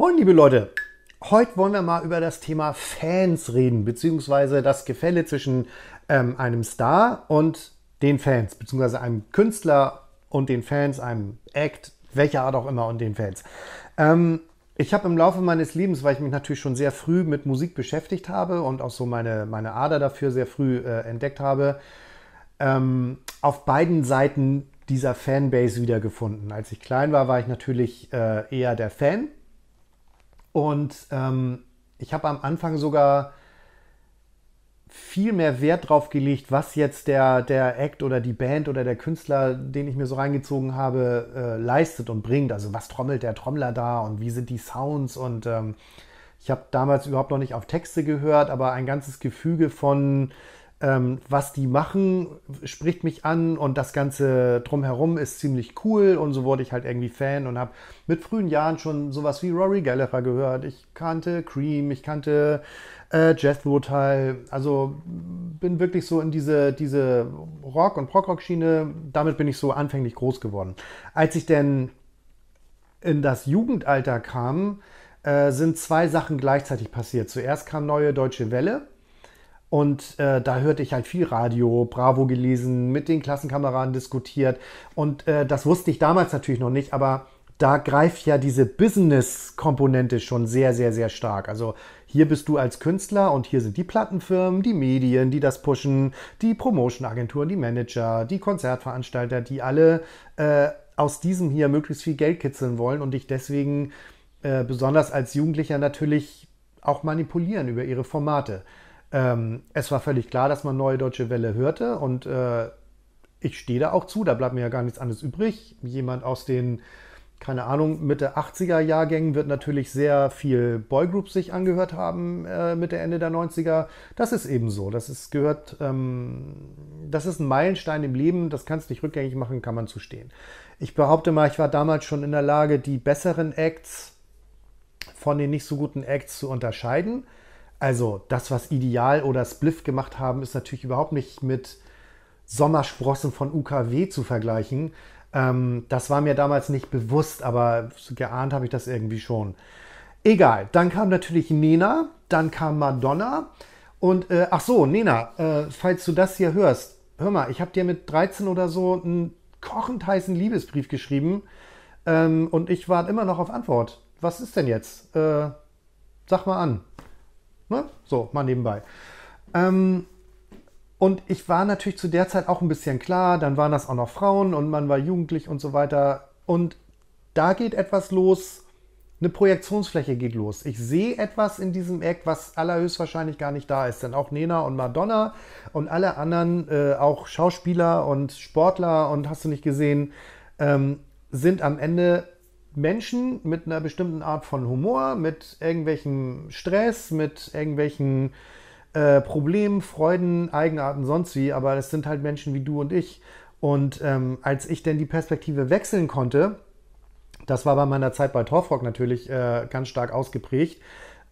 Moin, liebe Leute! Heute wollen wir mal über das Thema Fans reden, beziehungsweise das Gefälle zwischen ähm, einem Star und den Fans, beziehungsweise einem Künstler und den Fans, einem Act, welcher Art auch immer und den Fans. Ähm, ich habe im Laufe meines Lebens, weil ich mich natürlich schon sehr früh mit Musik beschäftigt habe und auch so meine, meine Ader dafür sehr früh äh, entdeckt habe, ähm, auf beiden Seiten dieser Fanbase wiedergefunden. Als ich klein war, war ich natürlich äh, eher der Fan und ähm, ich habe am Anfang sogar viel mehr Wert drauf gelegt, was jetzt der, der Act oder die Band oder der Künstler, den ich mir so reingezogen habe, äh, leistet und bringt. Also was trommelt der Trommler da und wie sind die Sounds und ähm, ich habe damals überhaupt noch nicht auf Texte gehört, aber ein ganzes Gefüge von ähm, was die machen, spricht mich an und das Ganze drumherum ist ziemlich cool und so wurde ich halt irgendwie Fan und habe mit frühen Jahren schon sowas wie Rory Gallagher gehört. Ich kannte Cream, ich kannte äh, Jethro Tull, also bin wirklich so in diese, diese Rock- und Prog-Rock-Schiene, damit bin ich so anfänglich groß geworden. Als ich denn in das Jugendalter kam, äh, sind zwei Sachen gleichzeitig passiert. Zuerst kam neue Deutsche Welle und äh, da hörte ich halt viel Radio, Bravo gelesen, mit den Klassenkameraden diskutiert. Und äh, das wusste ich damals natürlich noch nicht, aber da greift ja diese Business-Komponente schon sehr, sehr, sehr stark. Also hier bist du als Künstler und hier sind die Plattenfirmen, die Medien, die das pushen, die Promotion-Agenturen, die Manager, die Konzertveranstalter, die alle äh, aus diesem hier möglichst viel Geld kitzeln wollen und dich deswegen äh, besonders als Jugendlicher natürlich auch manipulieren über ihre Formate. Ähm, es war völlig klar, dass man Neue Deutsche Welle hörte und äh, ich stehe da auch zu, da bleibt mir ja gar nichts anderes übrig. Jemand aus den, keine Ahnung, Mitte 80er Jahrgängen wird natürlich sehr viel Boygroups sich angehört haben, äh, Mitte, Ende der 90er. Das ist eben so, das ist, gehört, ähm, das ist ein Meilenstein im Leben, das kannst du nicht rückgängig machen, kann man zustehen. Ich behaupte mal, ich war damals schon in der Lage, die besseren Acts von den nicht so guten Acts zu unterscheiden. Also das, was Ideal oder Spliff gemacht haben, ist natürlich überhaupt nicht mit Sommersprossen von UKW zu vergleichen. Ähm, das war mir damals nicht bewusst, aber geahnt habe ich das irgendwie schon. Egal, dann kam natürlich Nena, dann kam Madonna und äh, ach so, Nena, äh, falls du das hier hörst, hör mal, ich habe dir mit 13 oder so einen kochend heißen Liebesbrief geschrieben ähm, und ich warte immer noch auf Antwort. Was ist denn jetzt? Äh, sag mal an. Ne? So, mal nebenbei. Ähm, und ich war natürlich zu der Zeit auch ein bisschen klar, dann waren das auch noch Frauen und man war jugendlich und so weiter. Und da geht etwas los, eine Projektionsfläche geht los. Ich sehe etwas in diesem Eck, was allerhöchstwahrscheinlich gar nicht da ist. Denn auch Nena und Madonna und alle anderen, äh, auch Schauspieler und Sportler und hast du nicht gesehen, ähm, sind am Ende Menschen mit einer bestimmten Art von Humor, mit irgendwelchem Stress, mit irgendwelchen äh, Problemen, Freuden, Eigenarten, sonst wie, aber es sind halt Menschen wie du und ich. Und ähm, als ich denn die Perspektive wechseln konnte, das war bei meiner Zeit bei Torfrock natürlich äh, ganz stark ausgeprägt,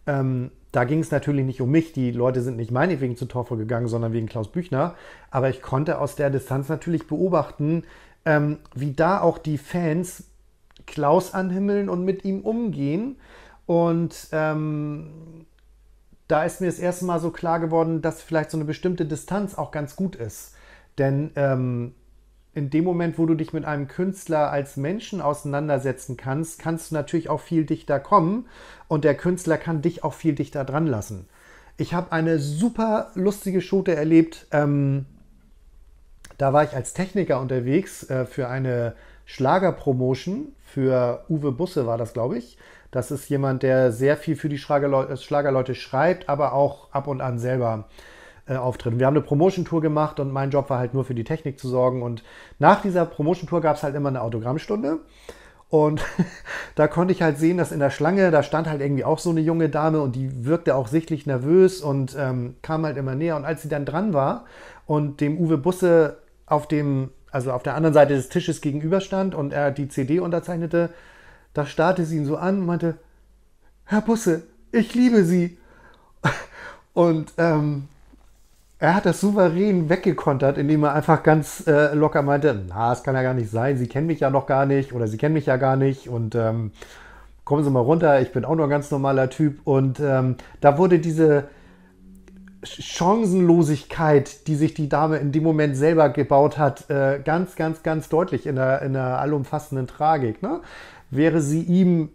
ähm, da ging es natürlich nicht um mich. Die Leute sind nicht meinetwegen zu Torfrock gegangen, sondern wegen Klaus Büchner. Aber ich konnte aus der Distanz natürlich beobachten, ähm, wie da auch die Fans Klaus anhimmeln und mit ihm umgehen. Und ähm, da ist mir das erste Mal so klar geworden, dass vielleicht so eine bestimmte Distanz auch ganz gut ist. Denn ähm, in dem Moment, wo du dich mit einem Künstler als Menschen auseinandersetzen kannst, kannst du natürlich auch viel dichter kommen und der Künstler kann dich auch viel dichter dran lassen. Ich habe eine super lustige Schote erlebt. Ähm, da war ich als Techniker unterwegs äh, für eine Schlagerpromotion für Uwe Busse war das, glaube ich. Das ist jemand, der sehr viel für die Schlagerleute, äh, Schlagerleute schreibt, aber auch ab und an selber äh, auftritt. Wir haben eine Promotion-Tour gemacht und mein Job war halt nur für die Technik zu sorgen. Und nach dieser Promotion-Tour gab es halt immer eine Autogrammstunde. Und da konnte ich halt sehen, dass in der Schlange, da stand halt irgendwie auch so eine junge Dame und die wirkte auch sichtlich nervös und ähm, kam halt immer näher. Und als sie dann dran war und dem Uwe Busse auf dem also auf der anderen Seite des Tisches gegenüberstand und er die CD unterzeichnete, da starrte sie ihn so an und meinte, Herr Busse, ich liebe Sie. Und ähm, er hat das souverän weggekontert, indem er einfach ganz äh, locker meinte, na, es kann ja gar nicht sein, Sie kennen mich ja noch gar nicht oder Sie kennen mich ja gar nicht und ähm, kommen Sie mal runter, ich bin auch nur ein ganz normaler Typ. Und ähm, da wurde diese, Chancenlosigkeit, die sich die Dame in dem Moment selber gebaut hat, äh, ganz, ganz, ganz deutlich in der, in der allumfassenden Tragik. Ne? Wäre sie ihm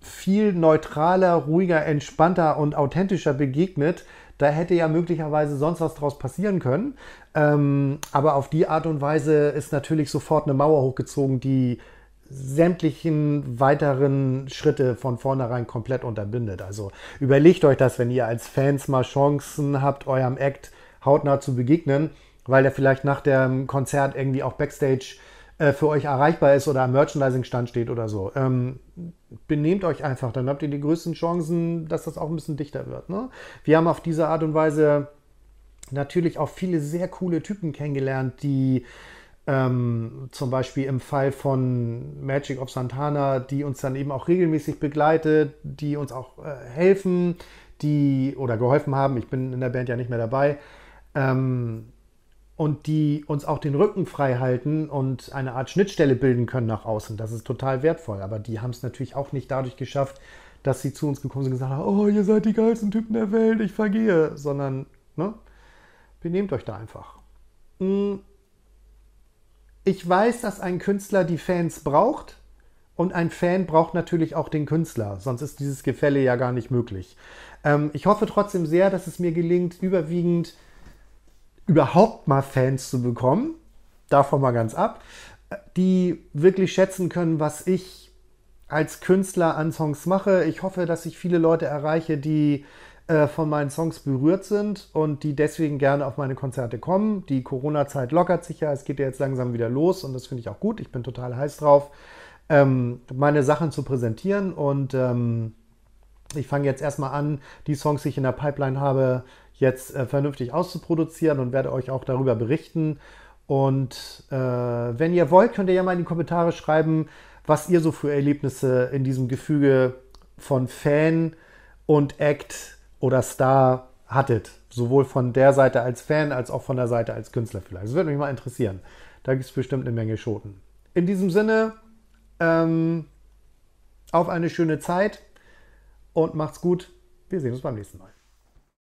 viel neutraler, ruhiger, entspannter und authentischer begegnet, da hätte ja möglicherweise sonst was draus passieren können. Ähm, aber auf die Art und Weise ist natürlich sofort eine Mauer hochgezogen, die sämtlichen weiteren Schritte von vornherein komplett unterbindet. Also überlegt euch das, wenn ihr als Fans mal Chancen habt, eurem Act hautnah zu begegnen, weil der vielleicht nach dem Konzert irgendwie auch Backstage äh, für euch erreichbar ist oder am Merchandising-Stand steht oder so. Ähm, benehmt euch einfach, dann habt ihr die größten Chancen, dass das auch ein bisschen dichter wird. Ne? Wir haben auf diese Art und Weise natürlich auch viele sehr coole Typen kennengelernt, die ähm, zum Beispiel im Fall von Magic of Santana, die uns dann eben auch regelmäßig begleitet, die uns auch äh, helfen, die oder geholfen haben. Ich bin in der Band ja nicht mehr dabei. Ähm, und die uns auch den Rücken frei halten und eine Art Schnittstelle bilden können nach außen. Das ist total wertvoll. Aber die haben es natürlich auch nicht dadurch geschafft, dass sie zu uns gekommen sind und gesagt haben, oh, ihr seid die geilsten Typen der Welt, ich vergehe. Sondern, ne? Benehmt euch da einfach. Mhm ich weiß, dass ein Künstler die Fans braucht und ein Fan braucht natürlich auch den Künstler, sonst ist dieses Gefälle ja gar nicht möglich. Ähm, ich hoffe trotzdem sehr, dass es mir gelingt, überwiegend überhaupt mal Fans zu bekommen, davon mal ganz ab, die wirklich schätzen können, was ich als Künstler an Songs mache. Ich hoffe, dass ich viele Leute erreiche, die äh, von meinen Songs berührt sind und die deswegen gerne auf meine Konzerte kommen. Die Corona-Zeit lockert sich ja, es geht ja jetzt langsam wieder los und das finde ich auch gut. Ich bin total heiß drauf, ähm, meine Sachen zu präsentieren und ähm, ich fange jetzt erstmal an, die Songs, die ich in der Pipeline habe, jetzt äh, vernünftig auszuproduzieren und werde euch auch darüber berichten. Und äh, wenn ihr wollt, könnt ihr ja mal in die Kommentare schreiben, was ihr so für Erlebnisse in diesem Gefüge von Fan und Act oder Star hattet. Sowohl von der Seite als Fan als auch von der Seite als Künstler vielleicht. Das würde mich mal interessieren. Da gibt es bestimmt eine Menge Schoten. In diesem Sinne, ähm, auf eine schöne Zeit und macht's gut. Wir sehen uns beim nächsten Mal.